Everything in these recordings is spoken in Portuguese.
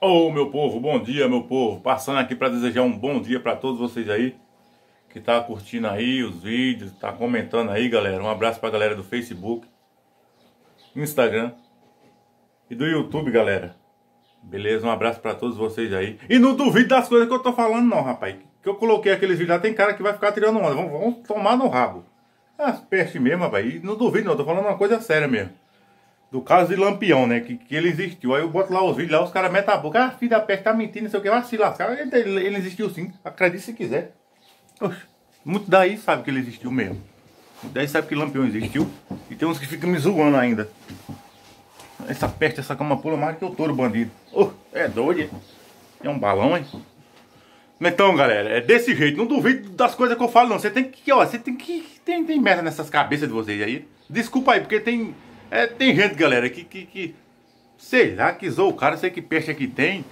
Ô oh, meu povo, bom dia meu povo. Passando aqui para desejar um bom dia para todos vocês aí que tá curtindo aí os vídeos, tá comentando aí, galera. Um abraço para a galera do Facebook, Instagram e do YouTube, galera. Beleza? Um abraço para todos vocês aí. E não duvido das coisas que eu tô falando não, rapaz. Que eu coloquei aqueles vídeos lá, tem cara que vai ficar tirando onda. vamos tomar no rabo. Ah, peste mesmo, rapaz. E não duvido não, tô falando uma coisa séria mesmo. Do caso de Lampião, né? Que, que ele existiu. Aí eu boto lá os vídeos, lá os caras metem a boca. Ah, filho da peste, tá mentindo, não sei o que. Vai se lascar. Ele, ele existiu sim. Acredite se quiser. Oxe, muito daí sabe que ele existiu mesmo. Muito daí sabe que Lampião existiu. E tem uns que ficam me zoando ainda. Essa peste, essa cama pula mais que o touro bandido. Oh, é doido, hein? É? é um balão, hein? Então, galera, é desse jeito. Não duvido das coisas que eu falo, não. Você tem que, ó, você tem que... Tem, tem merda nessas cabeças de vocês aí. Desculpa aí, porque tem... É, tem gente, galera, que, que, que sei lá, que zoou o cara, sei que peste é que tem,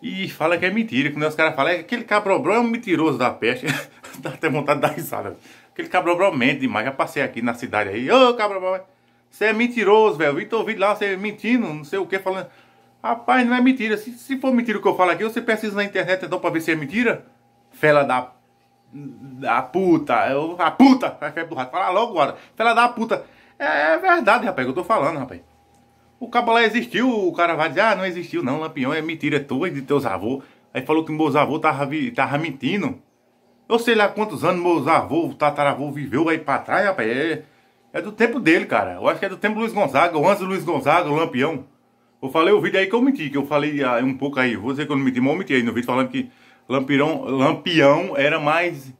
e fala que é mentira. Quando é os caras falam, é, aquele cabrobrão é um mentiroso da peste. Dá até vontade de dar risada. Aquele cabrobrão mente demais. Já passei aqui na cidade aí, ô oh, cabrobrão, você é mentiroso, velho. Vi tô ouvindo lá você mentindo, não sei o que, falando. Rapaz, não é mentira. Se, se for mentira o que eu falo aqui, você pesquisa na internet então pra ver se é mentira? Fela da. da puta. Eu, a puta! Vai do rato. Fala logo agora. Fela da puta. É, é verdade, rapaz, é que eu tô falando, rapaz. O cabo lá existiu, o cara vai dizer, ah, não existiu não, Lampião, é mentira é tua e é de teus avôs. Aí falou que meus avôs tava, tava mentindo. Eu sei lá quantos anos meus avôs, tataravô viveu aí pra trás, rapaz. É, é, do tempo dele, cara. Eu acho que é do tempo do Luiz Gonzaga, o antes do Luiz Gonzaga, o Lampião. Eu falei o vídeo aí que eu menti, que eu falei ah, um pouco aí. Vou dizer que eu não menti, mas eu menti aí no vídeo falando que Lampião, Lampião era mais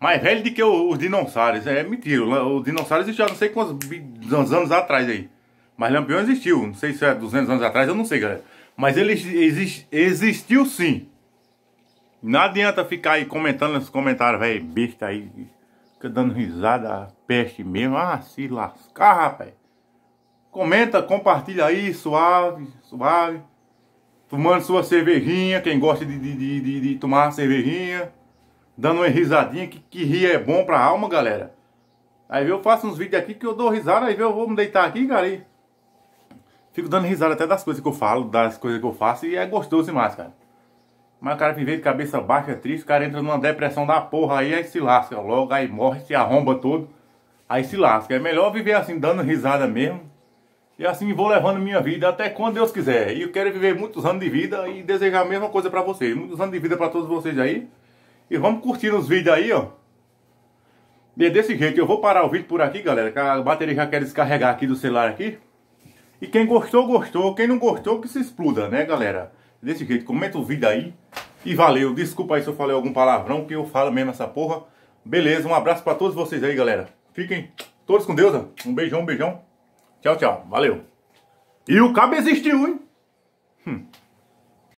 mais velho do que os dinossauros. É mentira. Os dinossauros existiam não sei quantos anos atrás aí. Mas Lampião existiu. Não sei se é 200 anos atrás, eu não sei, galera. Mas ele existiu sim. Não adianta ficar aí comentando nos comentários, velho, besta aí. Fica dando risada, peste mesmo. Ah, se lascar, rapaz. Comenta, compartilha aí, suave, suave. Tomando sua cervejinha, quem gosta de, de, de, de, de tomar cervejinha dando uma risadinha, que, que rir é bom pra alma, galera. Aí eu faço uns vídeos aqui que eu dou risada, aí eu vou me deitar aqui, cara, e fico dando risada até das coisas que eu falo, das coisas que eu faço, e é gostoso demais, cara. Mas o cara que vem de cabeça baixa, triste, o cara entra numa depressão da porra aí, aí se lasca logo, aí morre, se arromba todo, aí se lasca. É melhor viver assim, dando risada mesmo. E assim vou levando minha vida até quando Deus quiser. E eu quero viver muitos anos de vida e desejar a mesma coisa para vocês. Muitos anos de vida para todos vocês aí. E vamos curtindo os vídeos aí, ó. E é desse jeito, eu vou parar o vídeo por aqui, galera, que a bateria já quer descarregar aqui do celular aqui. E quem gostou, gostou. Quem não gostou, que se exploda, né, galera? Desse jeito, comenta o vídeo aí. E valeu, desculpa aí se eu falei algum palavrão, que eu falo mesmo essa porra. Beleza, um abraço pra todos vocês aí, galera. Fiquem todos com Deus, um beijão, um beijão. Tchau, tchau, valeu. E o cabo existiu, hein? Hum.